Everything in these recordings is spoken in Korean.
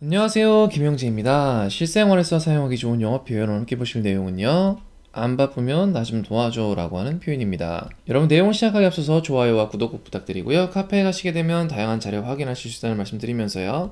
안녕하세요 김영진입니다 실생활에서 사용하기 좋은 영어 표현 을 함께 보실 내용은요 안 바쁘면 나 좀 도와줘 라고 하는 표현입니다 여러분 내용 시작하기 앞서서 좋아요와 구독 꼭 부탁드리고요 카페에 가시게 되면 다양한 자료 확인하실 수 있다는 말씀드리면서요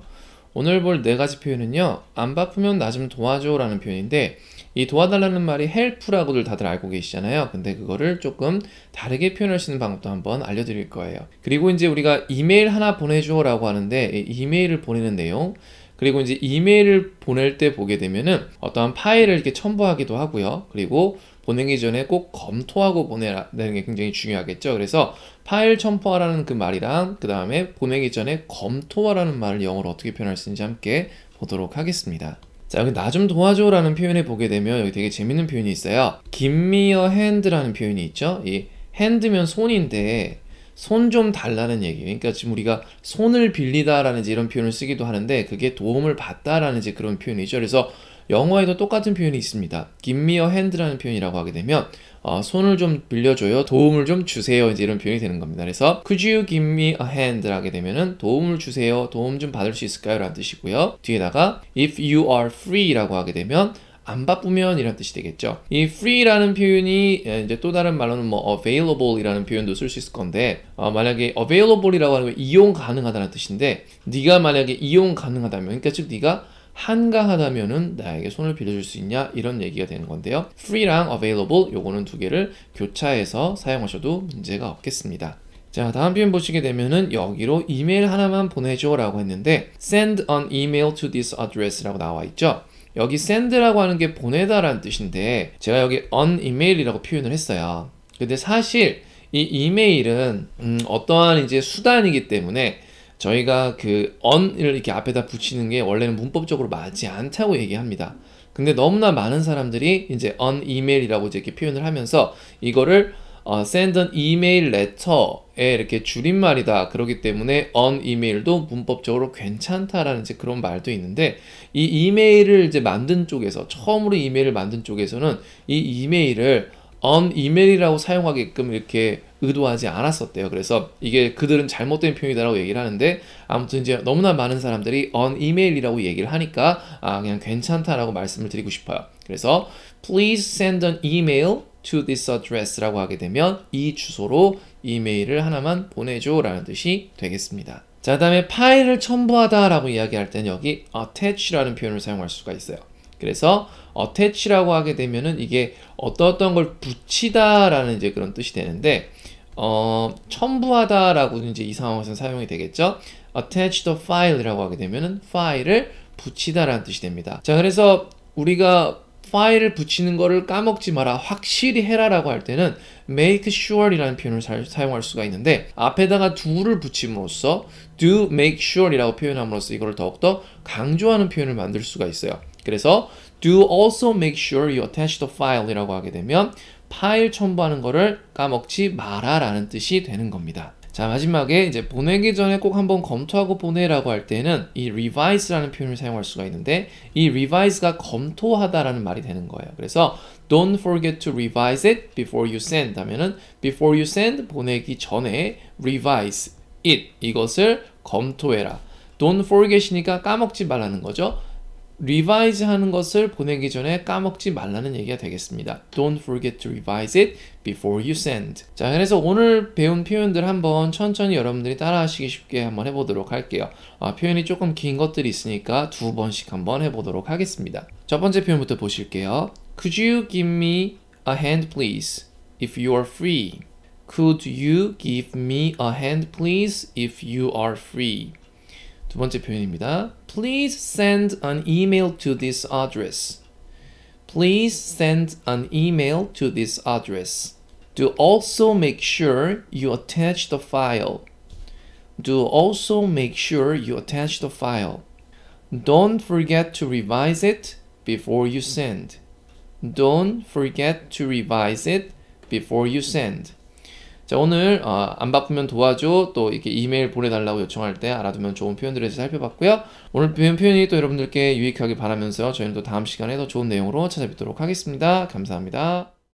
오늘 볼 네 가지 표현은요 안 바쁘면 나 좀 도와줘 라는 표현인데 이 도와달라는 말이 help라고들 다들 알고 계시잖아요 근데 그거를 조금 다르게 표현할 수 있는 방법도 한번 알려드릴 거예요 그리고 이제 우리가 이메일 하나 보내줘 라고 하는데 이메일을 보내는 내용 그리고 이제 이메일을 보낼 때 보게 되면은 어떠한 파일을 이렇게 첨부하기도 하고요. 그리고 보내기 전에 꼭 검토하고 보내는 라게 굉장히 중요하겠죠. 그래서 파일 첨부하라는 그 말이랑 그 다음에 보내기 전에 검토하라는 말을 영어로 어떻게 표현할 수 있는지 함께 보도록 하겠습니다. 자 여기 나 좀 도와줘 라는 표현에 보게 되면 여기 되게 재밌는 표현이 있어요. Give me a hand라는 표현이 있죠. 이 hand면 손인데 손좀 달라는 얘기. 그러니까 지금 우리가 손을 빌리다라는지 이런 표현을 쓰기도 하는데 그게 도움을 받다라는지 그런 표현이죠. 그래서 영어에도 똑같은 표현이 있습니다. Give me a hand라는 표현이라고 하게 되면 어, 손을 좀 빌려줘요, 도움을 좀 주세요 이제 이런 표현이 되는 겁니다. 그래서 Could you give me a hand? 하게 되면은 도움을 주세요, 도움 좀 받을 수 있을까요? 라는 뜻이고요. 뒤에다가 If you are free라고 하게 되면 안 바쁘면 이란 뜻이 되겠죠. 이 free라는 표현이 예, 이제 또 다른 말로는 뭐 available이라는 표현도 쓸 수 있을 건데 어, 만약에 available이라고 하면 이용 가능하다는 뜻인데 네가 만약에 이용 가능하다면 그러니까 즉 네가 한가하다면은 나에게 손을 빌려줄 수 있냐 이런 얘기가 되는 건데요. free랑 available 요거는 두 개를 교차해서 사용하셔도 문제가 없겠습니다. 자 다음 표현 보시게 되면은 여기로 이메일 하나만 보내줘 라고 했는데 send an email to this address 라고 나와 있죠 여기 send라고 하는 게 보내다라는 뜻인데 제가 여기 on email이라고 표현을 했어요. 근데 사실 이 이메일은 음, 어떠한 이제 수단이기 때문에 저희가 그 on을 이렇게 앞에다 붙이는 게 원래는 문법적으로 맞지 않다고 얘기합니다. 근데 너무나 많은 사람들이 이제 on email이라고 이렇게 표현을 하면서 이거를 어, send an email letter에 이렇게 줄임말이다. 그러기 때문에 on email도 문법적으로 괜찮다라는 이제 그런 말도 있는데 이 이메일을 이제 만든 쪽에서 처음으로 이메일을 만든 쪽에서는 이 이메일을 on 이메일이라고 사용하게끔 이렇게 의도하지 않았었대요. 그래서 이게 그들은 잘못된 표현이다라고 얘기를 하는데 아무튼 이제 너무나 많은 사람들이 on 이메일이라고 얘기를 하니까 아 그냥 괜찮다라고 말씀을 드리고 싶어요. 그래서 please send an email to this address라고 하게 되면 이 주소로 이메일을 하나만 보내줘 라는 뜻이 되겠습니다. 자, 다음에 파일을 첨부하다 라고 이야기할 때는 여기 attach라는 표현을 사용할 수가 있어요. 그래서 attach라고 하게 되면은 이게 어떤 어떤 걸 붙이다 라는 이제 그런 뜻이 되는데 어, 첨부하다 라고 이제 이상황에서 사용이 되겠죠. attach the file이라고 하게 되면은 파일을 붙이다 라는 뜻이 됩니다. 자, 그래서 우리가 파일을 붙이는 거를 까먹지 마라 확실히 해라 라고 할 때는 make sure 이라는 표현을 사, 용할 수가 있는데 앞에다가 do를 붙임으로써 do make sure 이라고 표현함으로써 이걸 더욱더 강조하는 표현을 만들 수가 있어요 그래서 do also make sure you attach the file 이라고 하게 되면 파일 첨부하는 거를 까먹지 마라 라는 뜻이 되는 겁니다 자, 마지막에 이제 보내기 전에 꼭 한번 검토하고 보내라고 할 때는 이 revise라는 표현을 사용할 수가 있는데 이 revise가 검토하다라는 말이 되는 거예요. 그래서 don't forget to revise it before you send 하면은 before you send 보내기 전에 revise it 이것을 검토해라. don't forget이니까 까먹지 말라는 거죠. 리바이즈 하는 것을 보내기 전에 까먹지 말라는 얘기가 되겠습니다. Don't forget to revise it before you send. 자, 그래서 오늘 배운 표현들 한번 천천히 여러분들이 따라하시기 쉽게 한번 해보도록 할게요. 아, 표현이 조금 긴 것들이 있으니까 두 번씩 한번 해보도록 하겠습니다. 첫 번째 표현부터 보실게요. Could you give me a hand please if you are free? Could you give me a hand please if you are free? 두 번째 표현입니다. Please send an email to this address. Please send an email to this address. Do also make sure you attach the file. Do also make sure you attach the file. Don't forget to revise it before you send. Don't forget to revise it before you send. 자, 오늘 어, 안 바쁘면 도와줘 또 이렇게 이메일 보내달라고 요청할 때 알아두면 좋은 표현들에 대해서 살펴봤고요. 오늘 배운 표현이 또 여러분들께 유익하길 바라면서 저희는 또 다음 시간에 더 좋은 내용으로 찾아뵙도록 하겠습니다. 감사합니다.